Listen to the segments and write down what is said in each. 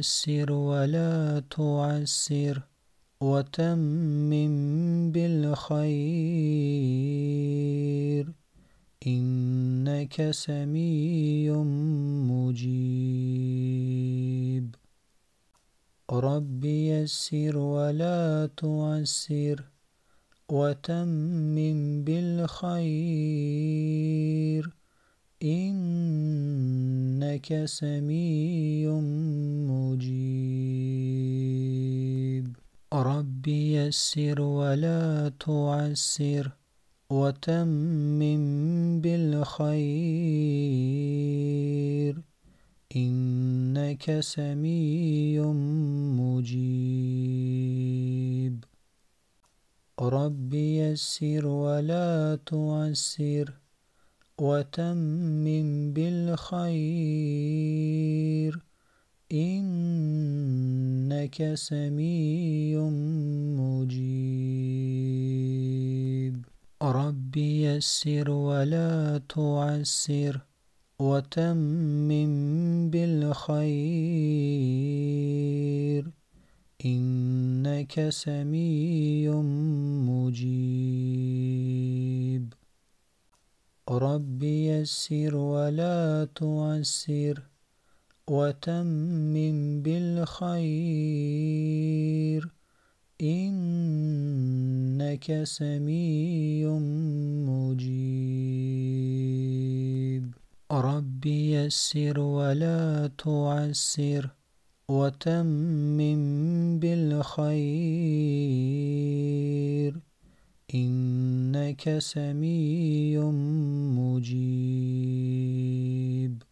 يسر ولا تعسر وتمم بالخير إنك سميع مجيب رب يسر ولا تعسر وتمم بالخير إنك سميع مجيب رب يسر ولا تعسر وتمم بالخير إنك سميع مجيب رب يسر ولا تعسر وتمم بالخير إنك سميع مجيب رب يسر ولا تعسر وتمم بالخير إنك سميع مجيب رب يسر ولا تعسر وتمم بالخير إنك سميع مجيب رب يسر ولا تعسر وتمم بالخير إنك سميع مجيب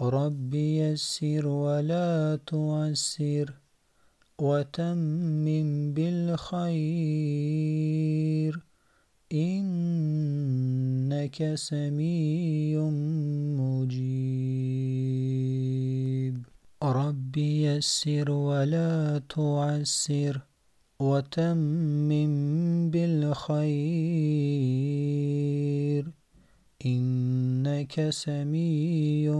رب يسر ولا تعسر وتمم بالخير إنك سميع مجيب رب يسر ولا تعسر وتمم بالخير إنك سميع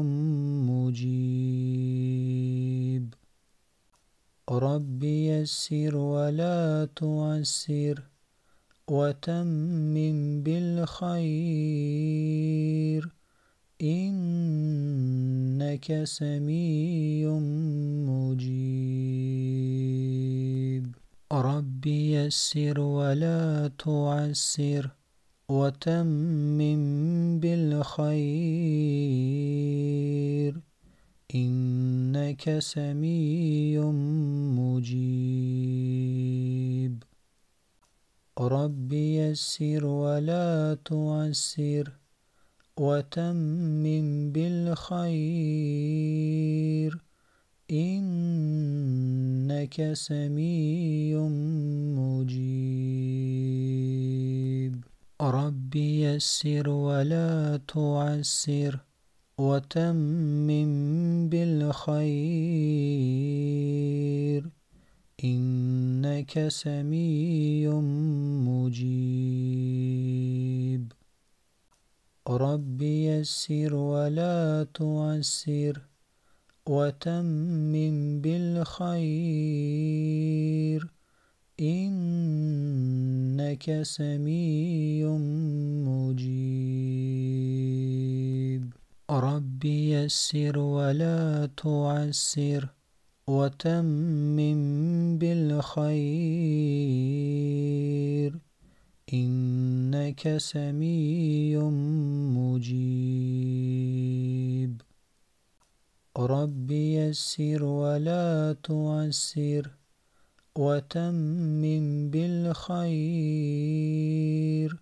مجيب رب يسر ولا تعسر وتمم بالخير إنك سميع مجيب رب يسر ولا تعسر وتمم بالخير إنك سميع مجيب رب يسر ولا تعسر وتمم بالخير إنك سميع مجيب رب يسر ولا تعسر وتمم بالخير إنك سميع مجيب رب يسر ولا تعسر وتمم بالخير إنك سميع مجيب رب يسر ولا تعسر وتمم بالخير إنك سميع مجيب رب يسر ولا تعسر وتمم بالخير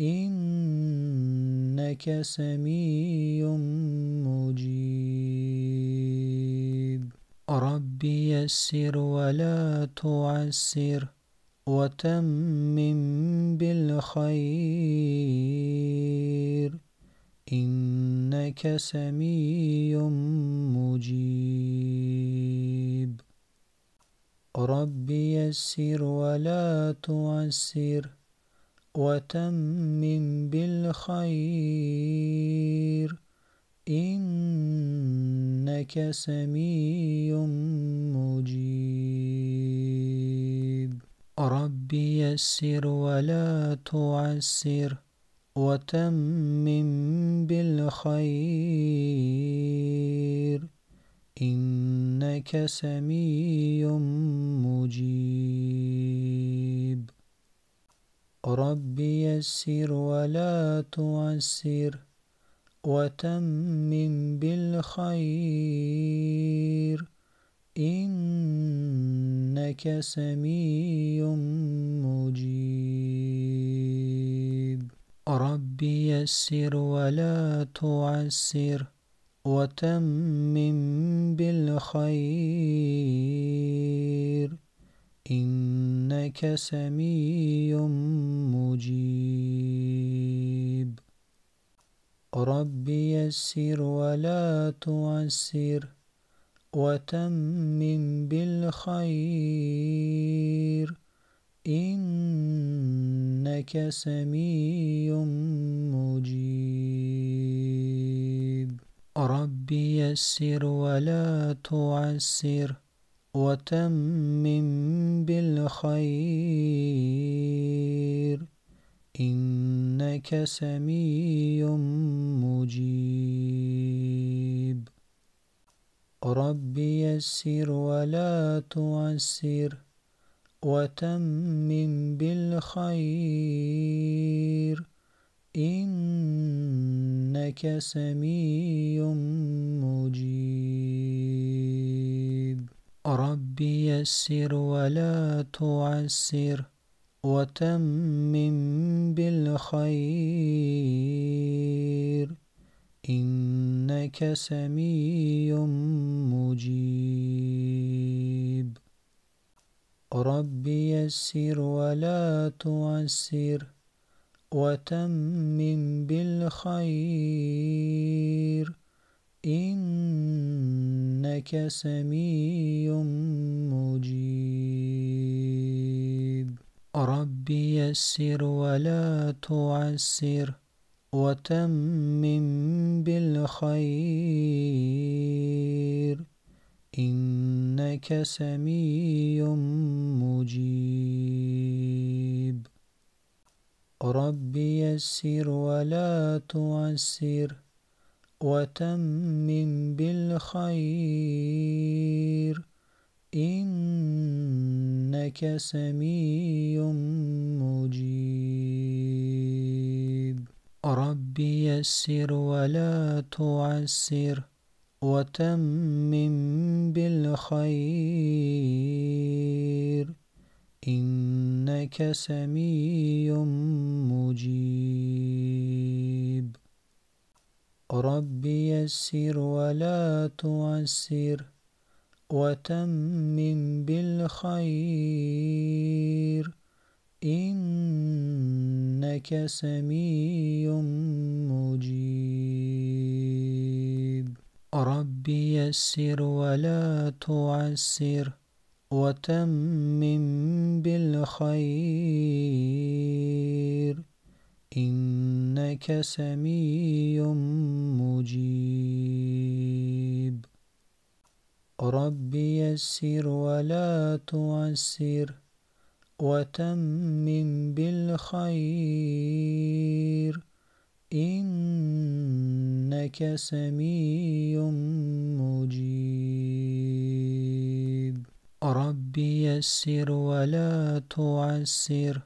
إنك سميع مجيب رب يسر ولا تعسر وتمم بالخير إنك سميع مجيب رب يسر ولا تعسر وتمم بالخير إنك سميع مجيب رب يسر ولا تعسر وتمم بالخير إنك سميع مجيب رب يسر ولا تعسر وتمم بالخير إنك سميع مجيب رب يسر ولا تعسر وتمم بالخير إنك سميع مجيب رب يسر ولا تعسر وتمم بالخير إنك سميع مجيب رب يسر ولا تعسر وتمم بالخير إنك سميع مجيب رب يسر ولا تعسر وتمم بالخير إنك سميع مجيب رب يسر ولا تعسر وتمم بالخير إنك سميع مجيب رب يسر ولا تعسر وتمم بالخير إنك سميع مجيب رب يسر ولا تعسر وتمم بالخير إنك سميع مجيب رب يسر ولا تعسر وتمم بالخير إنك سميع مجيب رب يسر ولا تعسر وتمم بالخير إنك سميع مجيب رب يسر ولا تعسر وتمم بالخير إنك سميع مجيب رب يسر ولا تعسر وتمم بالخير إنك سميع مجيب رب يسر ولا تعسر وتمم بالخير إنك سميع مجيب رب يسر ولا تعسر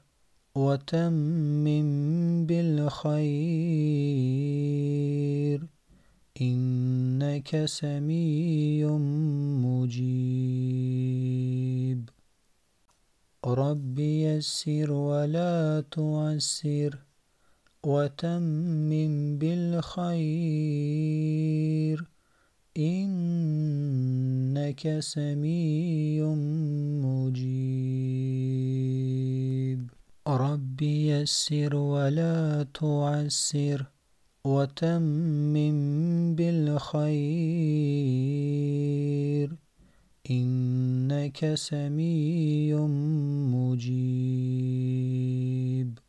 وتمم بالخير إنك سميع مجيب رب يسر ولا تعسر وتمم بالخير إنك سميع مجيب رب يسر ولا تعسر وتمم بالخير إنك سميع مجيب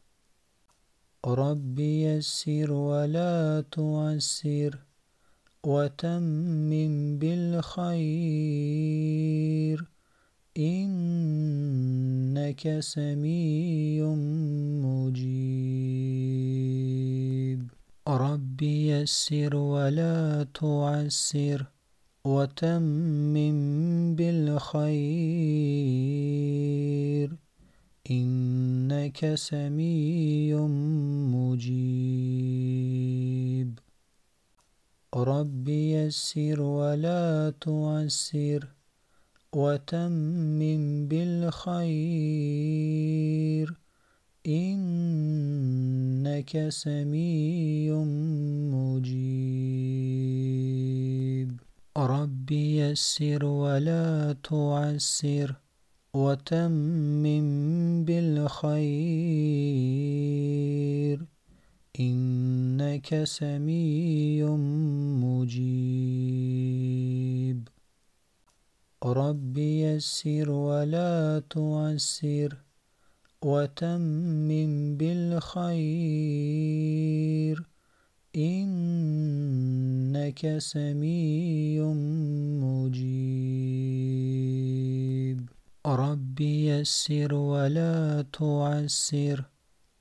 رب يسر ولا تعسر وتمم بالخير إنك سميع مجيب رب يسر ولا تعسر وتمم بالخير إنك سميع مجيب رب يسر ولا تعسر وتمم بالخير إنك سميع مجيب رب يسر ولا تعسر وتمم بالخير إنك سميع مجيب رب يسر ولا تعسر وتمم بالخير إنك سميع مجيب رب يسر ولا تعسر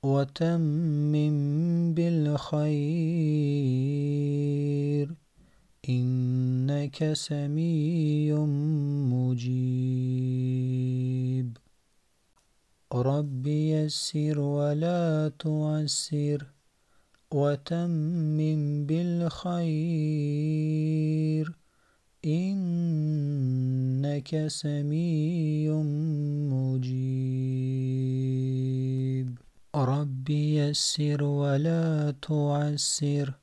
وتمم بالخير إنك سميع مجيب رب يسر ولا تعسر وتمم بالخير إنك سميع مجيب رب يسر ولا تعسر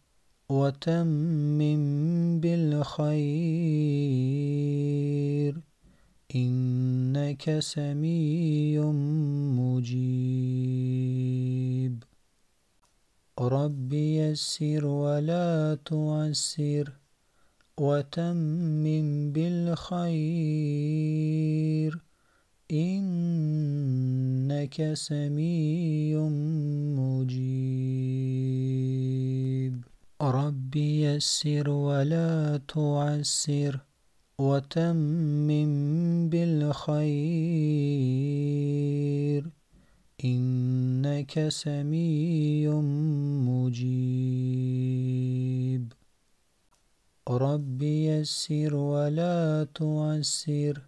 وتمم بالخير إنك سميع مجيب رب يسر ولا تعسر وتمم بالخير إنك سميع مجيب رب يسر ولا تعسر وتمم بالخير إنك سميع مجيب رب يسر ولا تعسر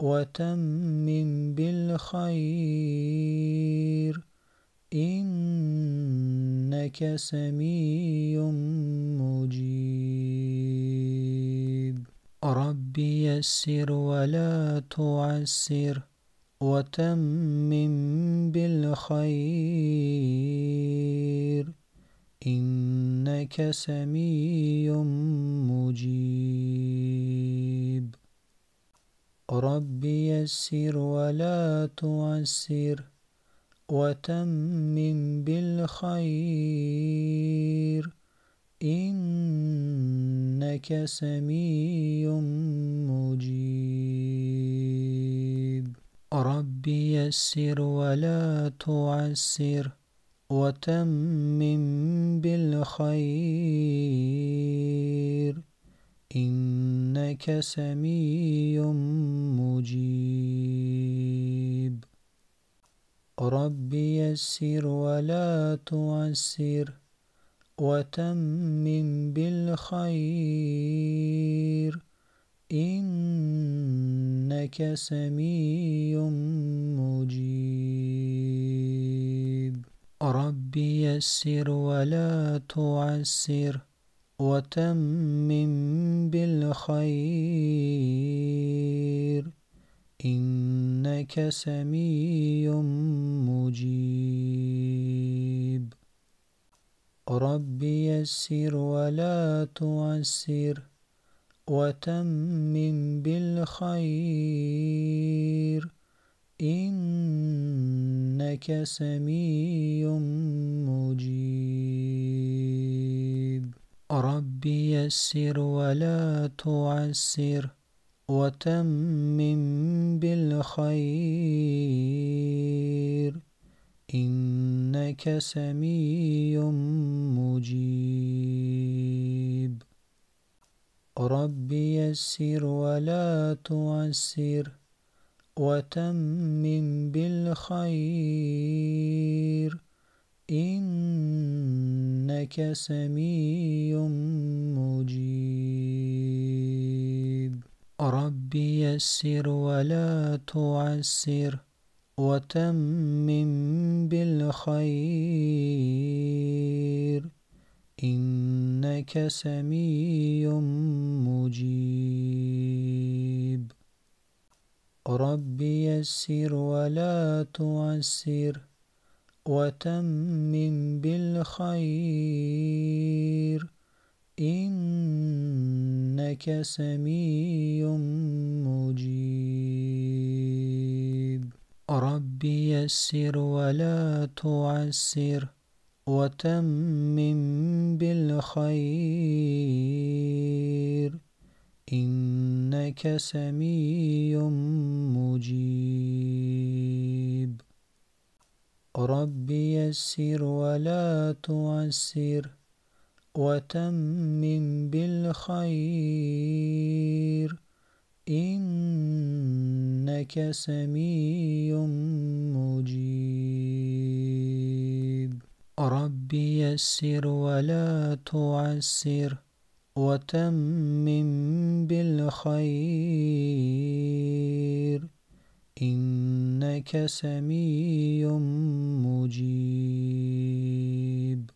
وتمم بالخير إنك سميع مجيب رب يسر ولا تعسر وتمم بالخير إنك سميع مجيب رب يسر ولا تعسر وتمم بالخير إنك سميع مجيب رب يسر ولا تعسر وتمم بالخير إنك سميع مجيب رب يسر ولا تعسر وتمم بالخير إنك سميع مجيب رب يسر ولا تعسر وتمم بالخير إنك سميع مجيب رب يسر ولا تعسر وتمم بالخير إنك سميع مجيب رب يسر ولا تعسر وتمم بالخير إنك سميع مجيب رب يسر ولا تعسر وتمم بالخير إنك سميع مجيب رب يسر ولا تعسر وتمم بالخير إنك سميع مجيب رب يسر ولا تعسر وتمم بالخير إنك سميع مجيب رب يسر ولا تعسر وتمم بالخير إنك سميع مجيب رب يسر ولا تعسر وتمم بالخير إنك سميع مجيب رب يسر ولا تعسر وتمم بالخير إنك سميع مجيب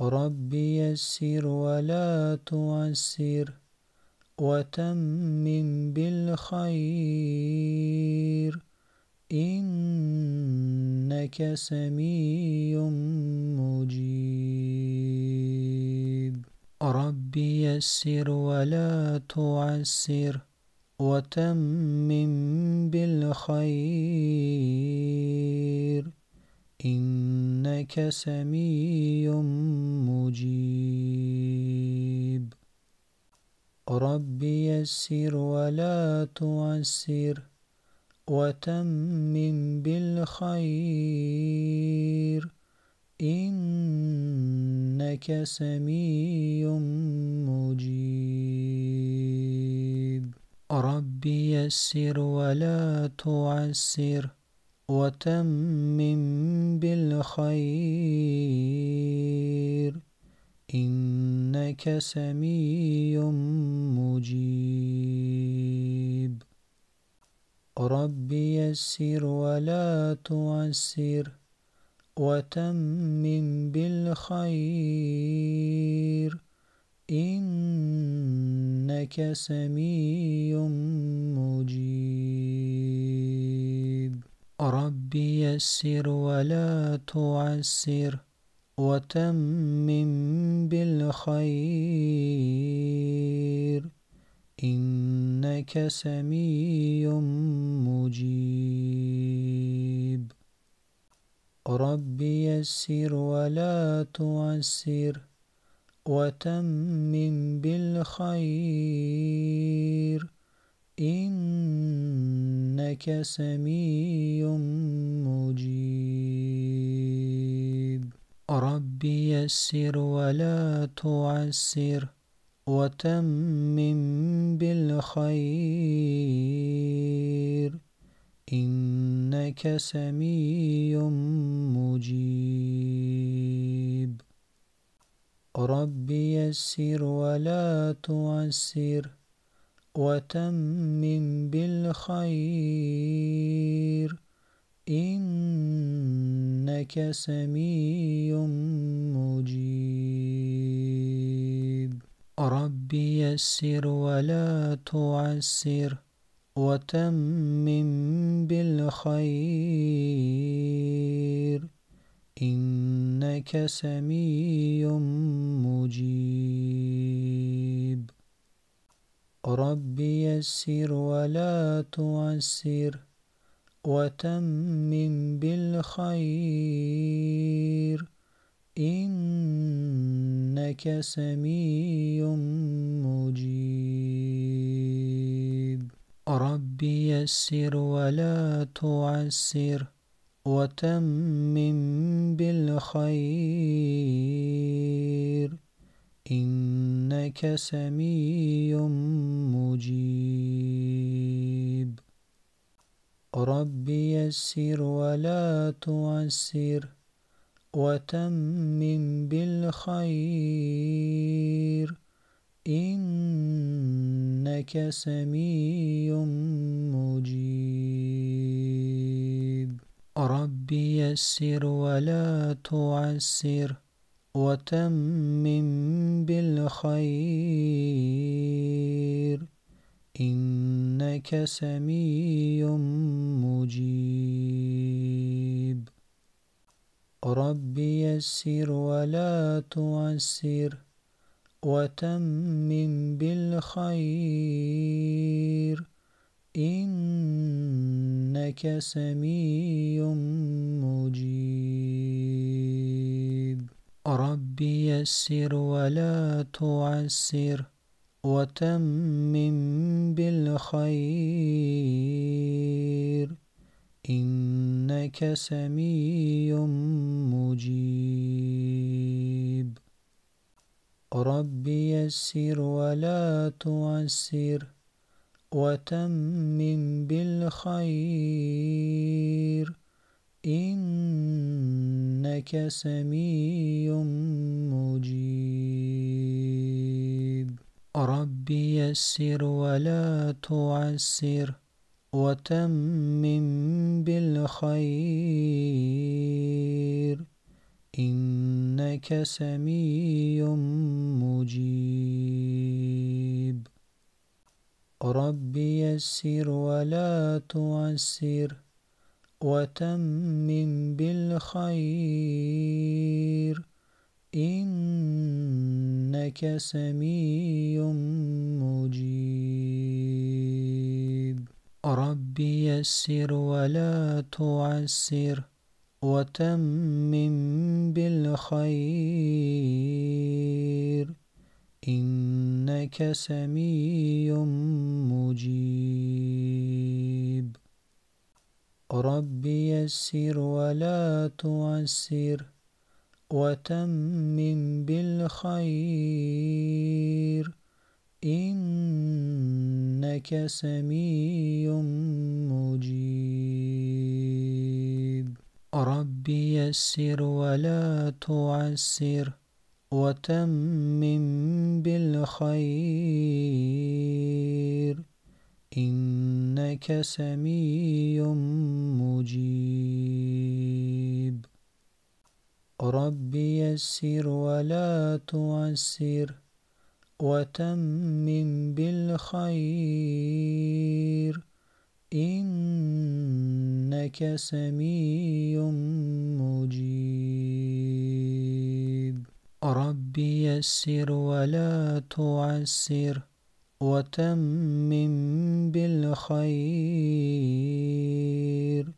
رب يسر ولا تعسر وتمم بالخير إنك سميع مجيب رب يسر ولا تعسر وتمم بالخير إنك سميع مجيب رب يسر ولا تعسر وتمم بالخير إنك سميع مجيب رب يسر ولا تعسر وتمم بالخير إنك سميع مجيب رب يسر ولا تعسر وتمم بالخير إنك سميع مجيب رب يسر ولا تعسر وتمم بالخير إنك سميع مجيب رب يسر ولا تعسر وتمم بالخير إنك سميع مجيب رب يسر ولا تعسر وتمم بالخير إنك سميع مجيب رب يسر ولا تعسر وتمم بالخير إنك سميع مجيب رب يسر ولا تعسر وتمم بالخير إنك سميع مجيب رب يسر ولا تعسر وتمم بالخير إنك سميع مجيب رب يسر ولا تعسر وتمم بالخير إنك سميع مجيب رب يسر ولا تعسر وتمم بالخير إنك سميع مجيب رب يسر ولا تعسر وتمم بالخير إنك سميع مجيب رب يسر ولا تعسر وتمم بالخير إنك سميع مجيب رب يسر ولا تعسر وتمم بالخير إنك سميع مجيب رب يسر ولا تعسر وتمم بالخير إنك سميع مجيب رب يسر ولا تعسر وتمم بالخير إنك سميع مجيب رب يسر ولا تعسر وتمم بالخير إنك سميع مجيب رب يسر ولا تعسر وتمم بالخير إنك سميع مجيب رب يسر ولا تعسر وتمم بالخير إنك سميع مجيب رب يسر ولا تعسر وتمم بالخير إنك سميع مجيب رب يسر ولا تعسر وتمم بالخير إنك سميع مجيب رب يسر ولا تعسر وتمم بالخير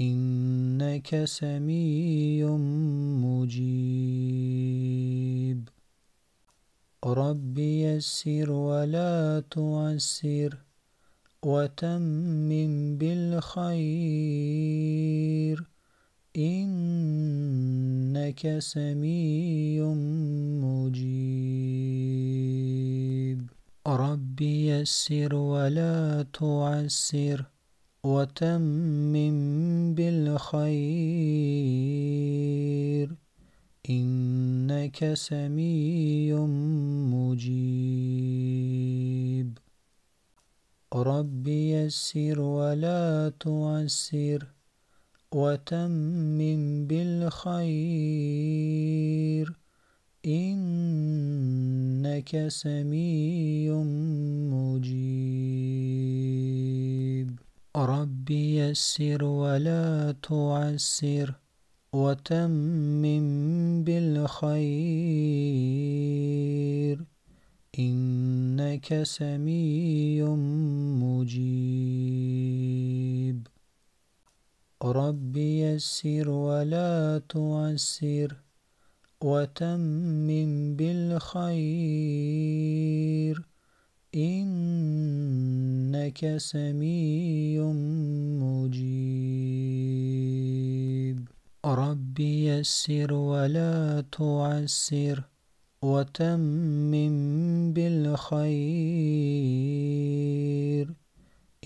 إنك سميع مجيب رب يسر ولا تعسر وتمم بالخير إنك سميع مجيب رب يسر ولا تعسر وتمم بالخير إنك سميع مجيب رب يسر ولا تعسر وتمم بالخير إنك سميع مجيب رب يسر ولا تعسر وتمم بالخير إنك سميع مجيب رب يسر ولا تعسر وتمم بالخير إنك سميع مجيب رب يسر ولا تعسر وتمم بالخير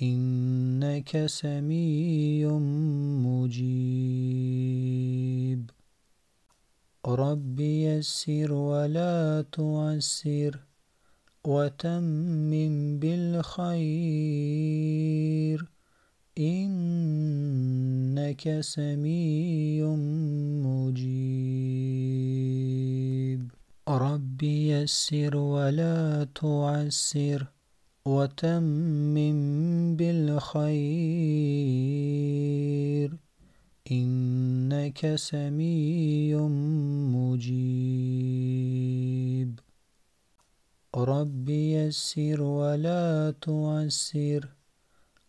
إنك سميع مجيب رب يسر ولا تعسر وتمم بالخير إنك سميع مجيب رب يسر ولا تعسر وتمم بالخير إنك سميع مجيب رب يسر ولا تعسر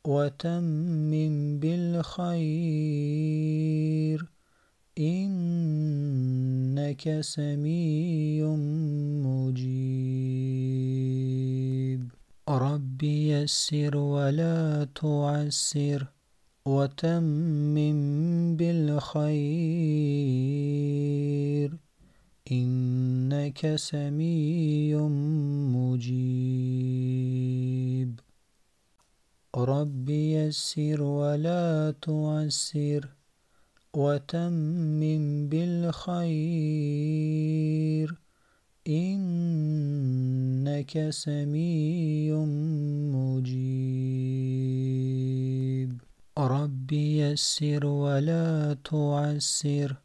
وتمم بالخير إنك سميع مجيب رب يسر ولا تعسر وتمم بالخير إنك سميع مجيب رب يسر ولا تعسر وتمم بالخير إنك سميع مجيب رب يسر ولا تعسر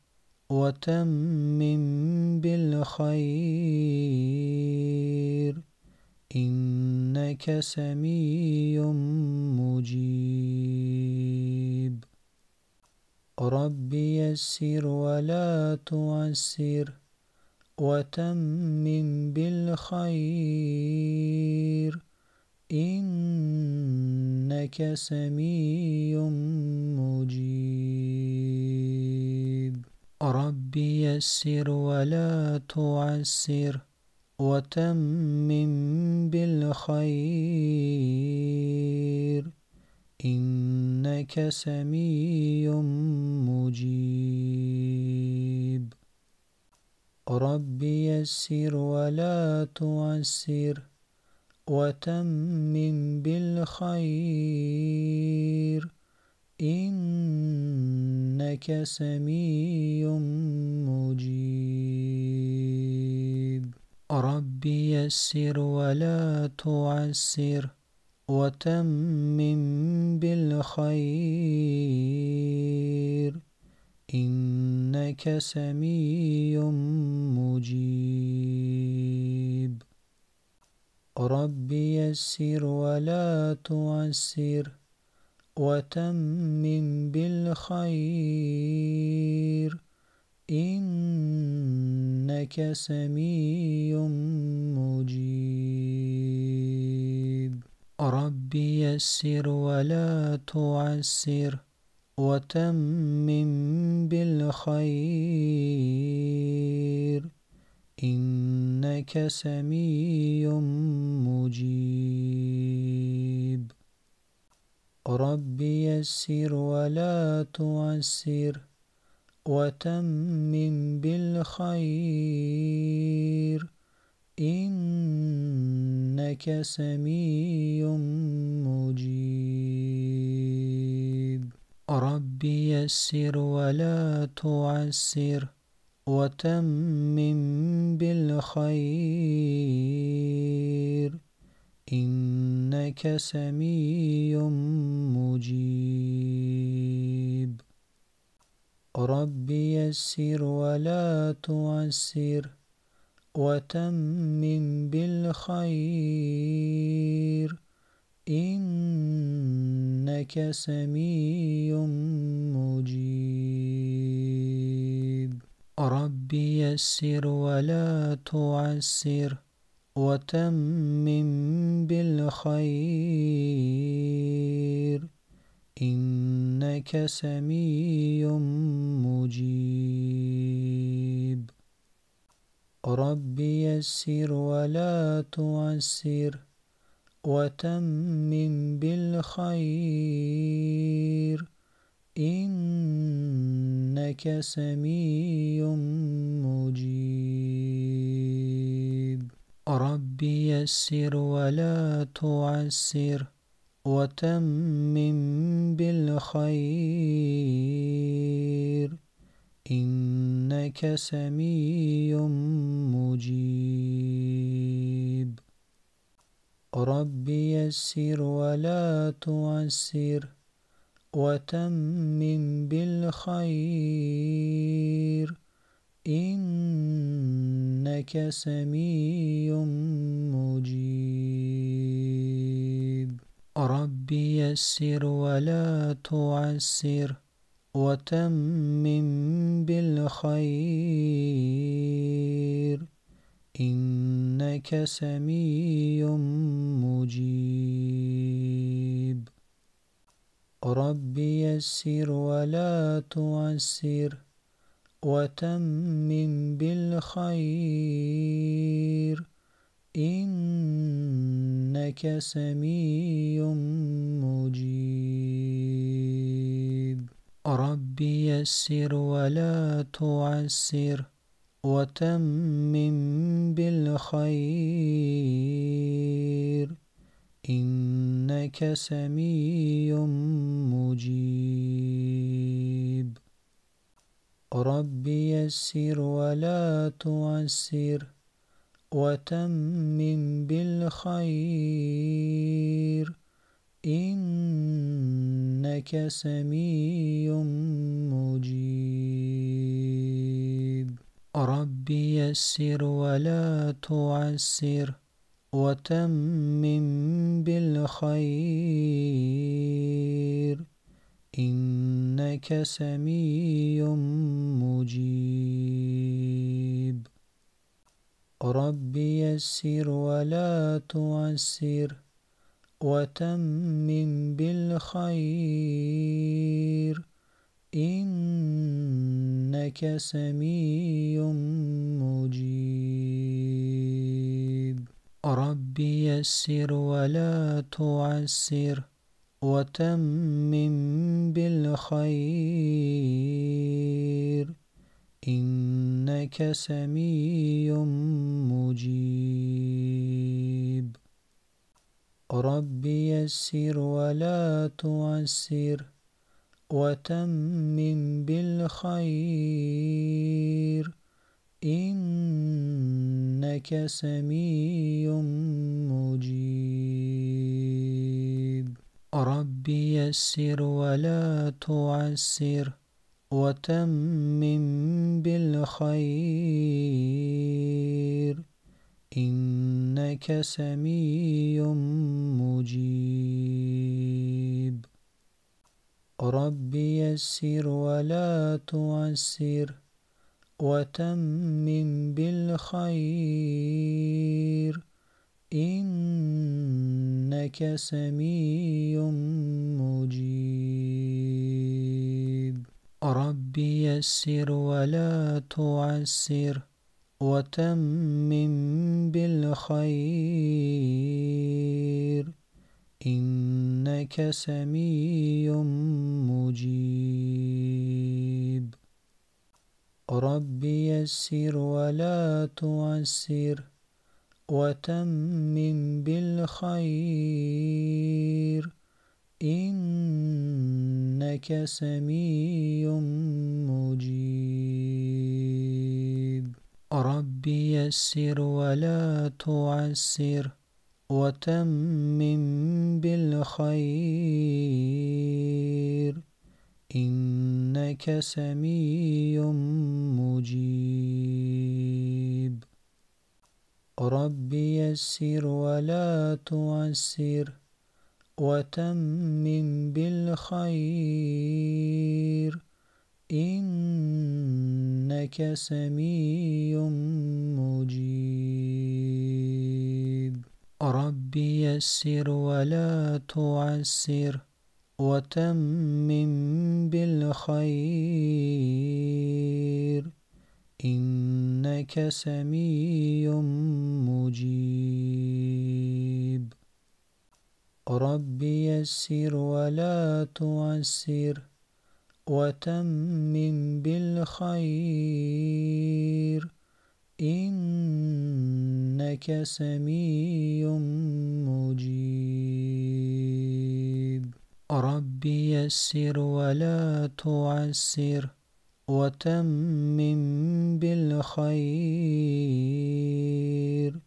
وتمم بالخير إنك سميع مجيب رب يسر ولا تعسر وتمم بالخير إنك سميع مجيب رب يسر ولا تعسر وتمم بالخير إنك سميع مجيب رب يسر ولا تعسر وتمم بالخير إنك سميع مجيب رب يسر ولا تعسر وتمم بالخير إنك سميع مجيب رب يسر ولا تعسر وتمم بالخير إنك سميع مجيب رب يسر ولا تعسر وتمم بالخير إنك سميع مجيب رب يسر ولا تعسر وتمم بالخير إنك سميع مجيب رب يسر ولا تعسر وتمم بالخير إنك سميع مجيب رب يسر ولا تعسر وتمم بالخير إنك سميع مجيب رب يسر ولا تعسر وتمم بالخير إنك سميع مجيب رب يسر ولا تعسر وتمم بالخير إنك سميع مجيب رب يسر ولا تعسر وتمم بالخير إنك سميع مجيب رب يسر ولا تعسر وتمم بالخير إنك سميع مجيب رب يسر ولا تعسر وتمم بالخير إنك سميع مجيب رب يسر ولا تعسر وتمم بالخير إنك سميع مجيب رب يسر ولا تعسر وتمم بالخير إنك سميع مجيب رب يسر ولا تعسر وتمم بالخير إنك سميع مجيب رب يسر ولا تعسر وتمم بالخير إنك سميع مجيب رب يسر ولا تعسر وتمم بالخير إنك سميع مجيب رب يسر ولا تعسر وتمم بالخير إنك سميع مجيب رب يسر ولا تعسر وتمم بالخير إنك سميع مجيب رب يسر ولا تعسر وتمم بالخير إنك سميع مجيب رب يسر ولا تعسر وتمم بالخير إنك سميع مجيب رب يسر ولا تعسر وتمم بالخير إنك سميع مجيب رب يسر ولا تعسر وتمم بالخير إنك سميع مجيب رب يسر ولا تعسر وتمم بالخير إنك سميع مجيب رب يسر ولا تعسر وتمم بالخير إنك سميع مجيب رب يسر ولا تعسر وتمم بالخير إنك سميع مجيب رب يسر ولا تعسر وتمم بالخير إنك سميع مجيب رب يسر ولا تعسر وتمم بالخير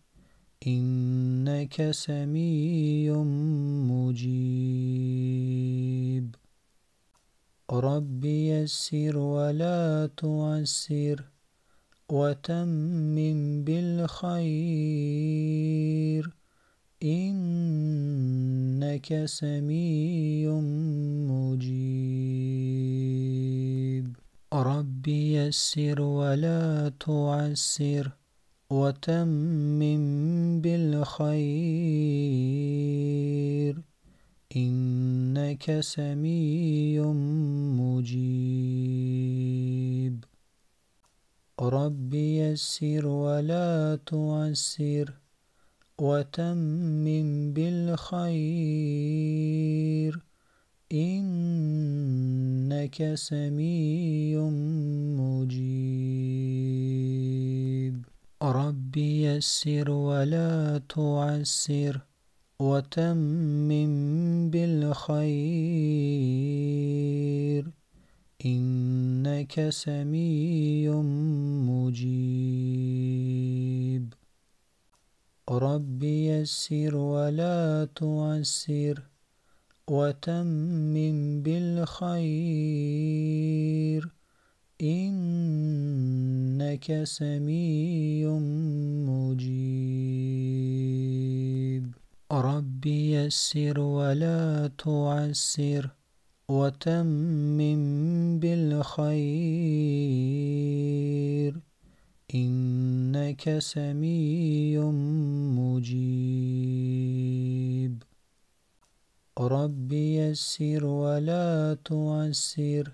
إنك سميع مجيب رب يسر ولا تعسر وتمم بالخير إنك سميع مجيب رب يسر ولا تعسر وتمم بالخير إنك سميع مجيب رب يسر ولا تعسر وتمم بالخير إنك سميع مجيب رب يسر ولا تعسر وتمم بالخير إنك سميع مجيب رب يسر ولا تعسر وتمم بالخير إنك سميع مجيب رب يسر ولا تعسر وتمم بالخير إنك سميع مجيب رب يسر ولا تعسر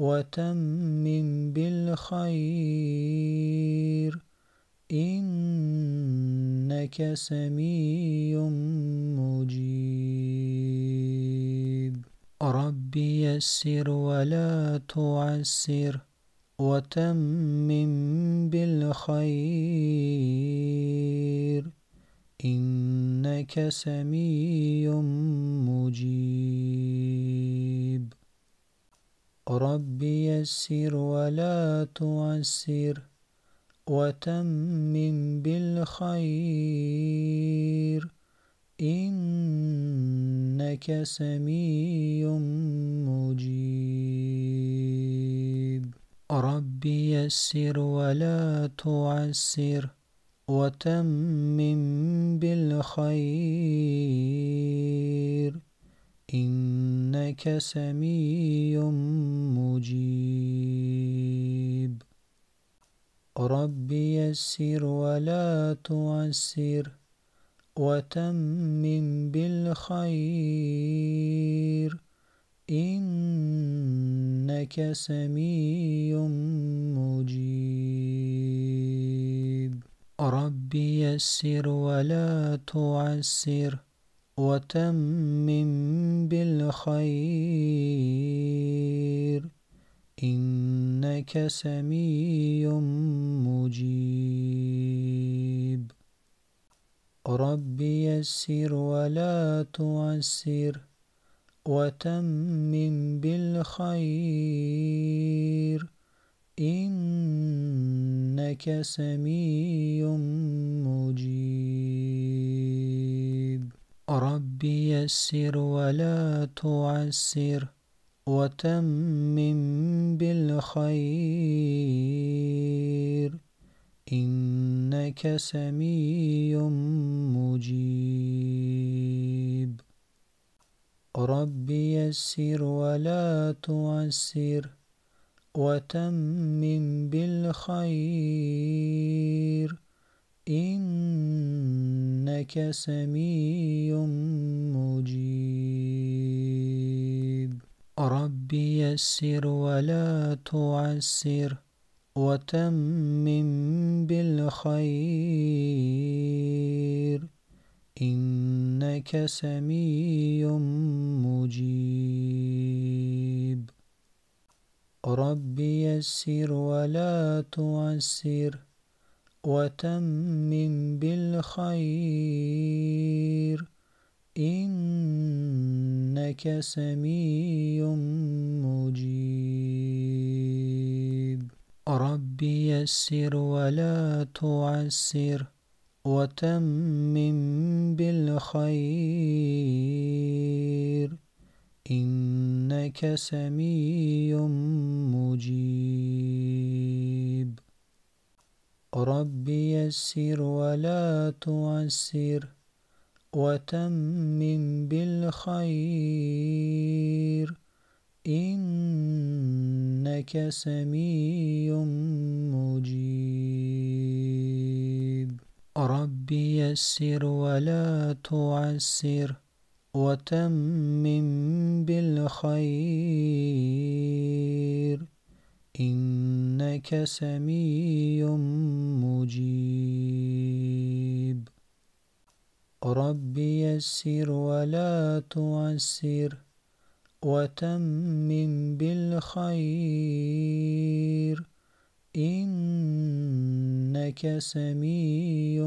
وتمم بالخير إنك سميع مجيب رب يسر ولا تعسر وتمم بالخير إنك سميع مجيب رب يسر ولا تعسر وتمم بالخير إنك سميع مجيب رب يسر ولا تعسر وتمم بالخير إنك سميع مجيب رب يسر ولا تعسر وتمم بالخير إنك سميع مجيب رب يسر ولا تعسر وتمم بالخير إنك سميع مجيب رب يسر ولا تعسر وتمم بالخير إنك سميع مجيب رب يسر ولا تعسر وتمم بالخير إنك سميع مجيب رب يسر ولا تعسر وتمم بالخير إنك سميع مجيب رب يسر ولا تعسر وتمم بالخير إنك سميع مجيب رب يسر ولا تعسر وتمم بالخير إنك سميع مجيب رب يسر ولا تعسر وتمم بالخير إنك سميع مجيب رب يسر ولا تعسر وتمم بالخير إنك سميع مجيب رب يسر ولا تعسر وتمم بالخير إنك سميع مجيب رب يسر ولا تعسر وتمم بالخير إنك سميع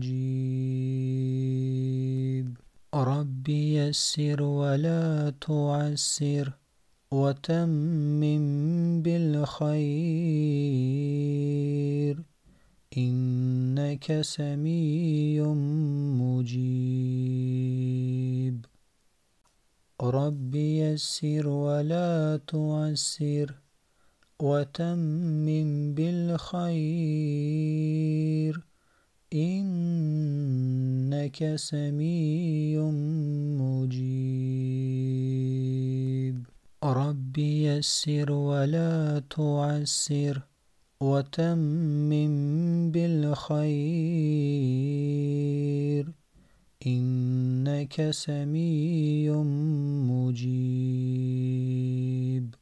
مجيب رب يسر ولا تعسر وتمم بالخير إنك سميع مجيب رب يسر ولا تعسر وتمم بالخير إنك سميع مجيب رب يسر ولا تعسر وتمم بالخير إنك سميع مجيب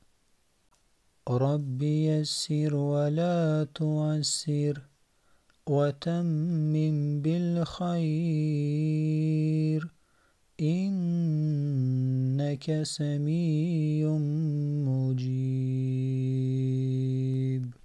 رب يسر ولا تعسر وتمم بالخير إنك سميع مجيب